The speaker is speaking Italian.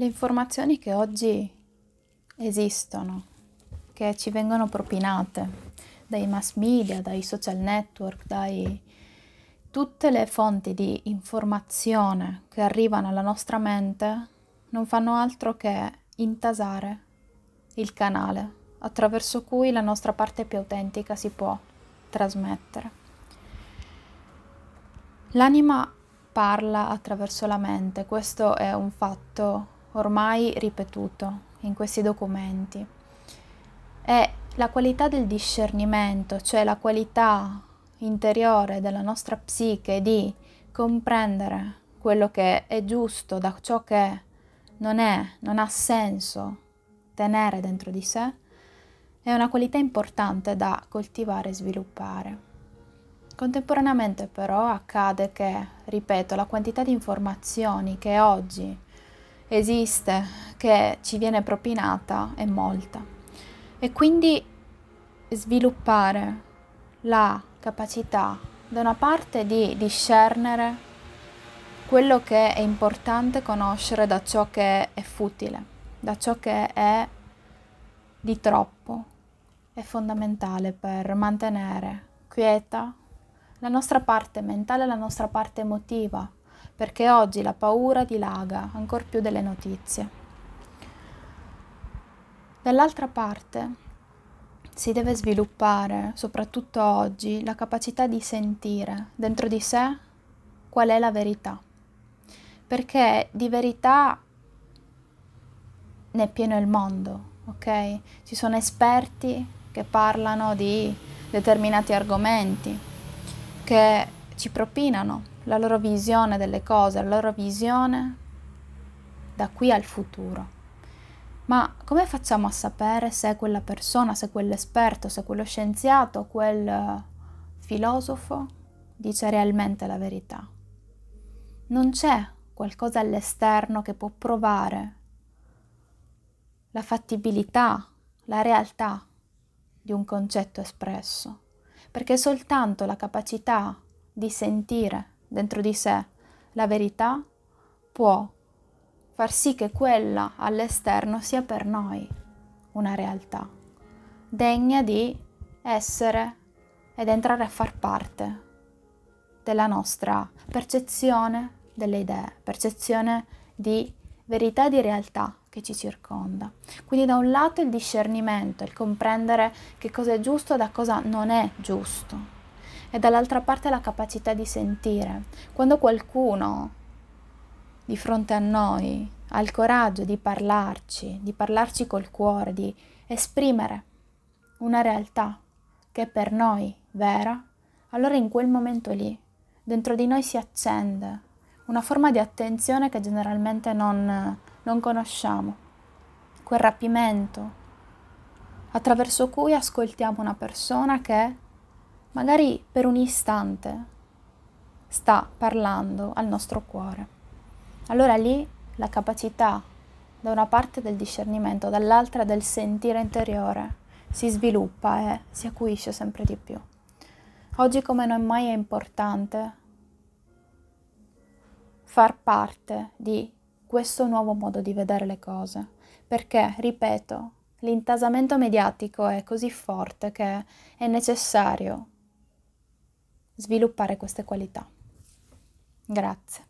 le informazioni che oggi esistono, che ci vengono propinate dai mass media, dai social network, dai tutte le fonti di informazione che arrivano alla nostra mente non fanno altro che intasare il canale attraverso cui la nostra parte più autentica si può trasmettere. L'anima parla attraverso la mente, questo è un fatto ormai ripetuto in questi documenti, è la qualità del discernimento, cioè la qualità interiore della nostra psiche di comprendere quello che è giusto da ciò che non è, non ha senso tenere dentro di sé, è una qualità importante da coltivare e sviluppare. Contemporaneamente però accade che, ripeto, la quantità di informazioni che oggi esiste, che ci viene propinata, è molta. E quindi sviluppare la capacità da una parte di discernere quello che è importante conoscere da ciò che è futile, da ciò che è di troppo, è fondamentale per mantenere quieta la nostra parte mentale, la nostra parte emotiva, perché oggi la paura dilaga ancor più delle notizie. Dall'altra parte si deve sviluppare, soprattutto oggi, la capacità di sentire dentro di sé qual è la verità, perché di verità ne è pieno il mondo, ok? Ci sono esperti che parlano di determinati argomenti, che ci propinano la loro visione delle cose, la loro visione da qui al futuro. Ma come facciamo a sapere se quella persona, se quell'esperto, se quello scienziato, quel eh, filosofo dice realmente la verità? Non c'è qualcosa all'esterno che può provare la fattibilità, la realtà di un concetto espresso, perché soltanto la capacità di sentire dentro di sé la verità può far sì che quella all'esterno sia per noi una realtà degna di essere ed entrare a far parte della nostra percezione delle idee, percezione di verità e di realtà che ci circonda. Quindi da un lato il discernimento, il comprendere che cosa è giusto e da cosa non è giusto, e dall'altra parte la capacità di sentire. Quando qualcuno di fronte a noi ha il coraggio di parlarci, di parlarci col cuore, di esprimere una realtà che è per noi vera, allora in quel momento lì dentro di noi si accende una forma di attenzione che generalmente non, non conosciamo, quel rapimento attraverso cui ascoltiamo una persona che magari per un istante, sta parlando al nostro cuore. Allora lì la capacità da una parte del discernimento, dall'altra del sentire interiore si sviluppa e si acuisce sempre di più. Oggi come non mai è importante far parte di questo nuovo modo di vedere le cose, perché, ripeto, l'intasamento mediatico è così forte che è necessario sviluppare queste qualità. Grazie.